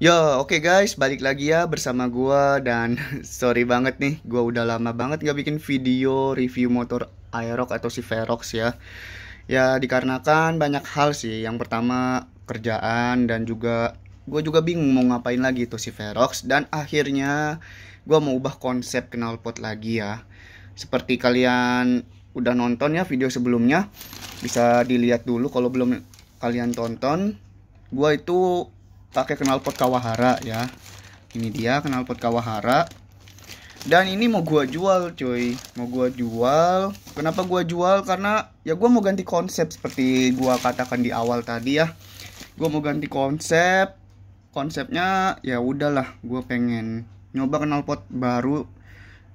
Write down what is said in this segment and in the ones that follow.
Yo, oke okay guys, balik lagi ya bersama gua dan sorry banget nih, gua udah lama banget nggak bikin video review motor Aerox atau si Verox ya. Ya dikarenakan banyak hal sih. Yang pertama kerjaan dan juga gue juga bingung mau ngapain lagi tuh si Verox dan akhirnya gue mau ubah konsep knalpot lagi ya. Seperti kalian udah nonton ya video sebelumnya, bisa dilihat dulu kalau belum kalian tonton. Gua itu pakai knalpot Kawahara ya ini dia knalpot Kawahara dan ini mau gua jual cuy mau gua jual kenapa gua jual karena ya gua mau ganti konsep seperti gua katakan di awal tadi ya gua mau ganti konsep konsepnya ya udahlah gua pengen nyoba knalpot baru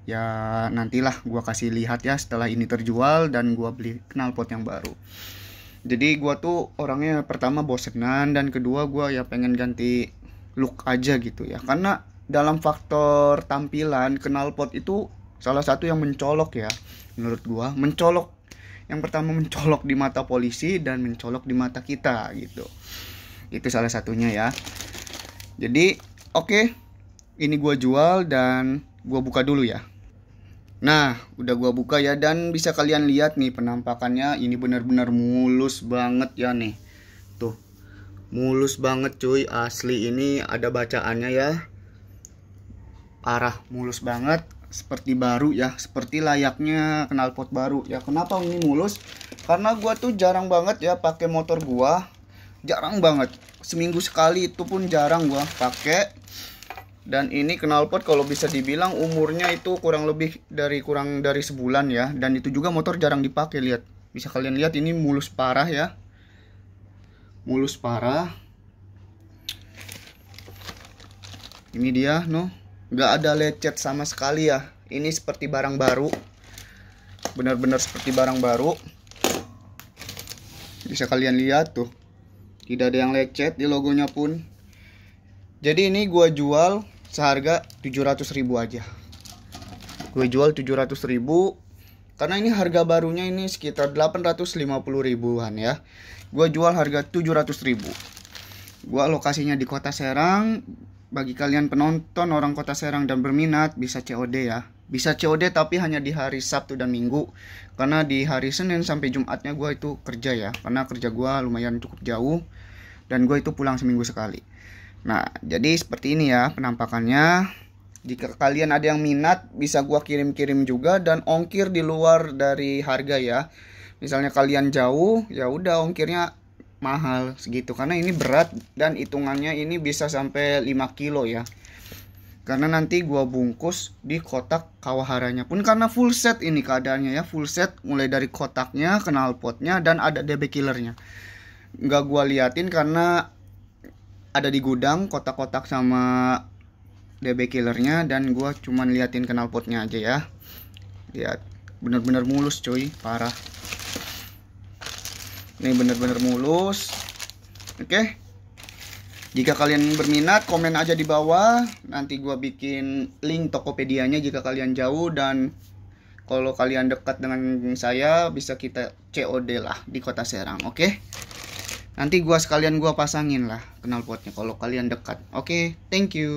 ya nantilah gua kasih lihat ya setelah ini terjual dan gua beli knalpot yang baru jadi gue tuh orangnya pertama bosenan dan kedua gue ya pengen ganti look aja gitu ya karena dalam faktor tampilan kenal pot itu salah satu yang mencolok ya menurut gue mencolok yang pertama mencolok di mata polisi dan mencolok di mata kita gitu itu salah satunya ya jadi oke okay, ini gue jual dan gue buka dulu ya Nah, udah gua buka ya dan bisa kalian lihat nih penampakannya ini benar-benar mulus banget ya nih. Tuh. Mulus banget cuy, asli ini ada bacaannya ya. Parah, mulus banget seperti baru ya, seperti layaknya knalpot baru. Ya kenapa ini mulus? Karena gua tuh jarang banget ya pakai motor gua. Jarang banget. Seminggu sekali itu pun jarang gua pakai dan ini knalpot kalau bisa dibilang umurnya itu kurang lebih dari kurang dari sebulan ya dan itu juga motor jarang dipakai lihat bisa kalian lihat ini mulus parah ya mulus parah ini dia no nggak ada lecet sama sekali ya ini seperti barang baru benar-benar seperti barang baru bisa kalian lihat tuh tidak ada yang lecet di logonya pun jadi ini gua jual seharga 700 ribu aja gue jual 700 ribu karena ini harga barunya ini sekitar 850 ribuan ya gue jual harga 700 ribu gue lokasinya di kota Serang bagi kalian penonton orang kota Serang dan berminat bisa COD ya bisa COD tapi hanya di hari Sabtu dan Minggu karena di hari Senin sampai Jumatnya gue itu kerja ya karena kerja gue lumayan cukup jauh dan gue itu pulang seminggu sekali Nah, jadi seperti ini ya penampakannya. Jika kalian ada yang minat, bisa gua kirim-kirim juga dan ongkir di luar dari harga ya. Misalnya kalian jauh, ya udah ongkirnya mahal segitu karena ini berat dan hitungannya ini bisa sampai 5 kilo ya. Karena nanti gua bungkus di kotak kawaharanya pun karena full set ini keadaannya ya, full set mulai dari kotaknya, knalpotnya dan ada DB killernya. Nggak gua liatin karena ada di gudang kotak-kotak sama DB killernya dan gua cuman liatin knalpotnya aja ya lihat bener-bener mulus cuy parah ini bener-bener mulus oke okay. jika kalian berminat komen aja di bawah nanti gua bikin link Tokopedia-nya jika kalian jauh dan kalau kalian dekat dengan saya bisa kita COD lah di kota Serang oke okay? Nanti gua sekalian gua pasangin lah knalpotnya kalau kalian dekat. Oke, okay, thank you.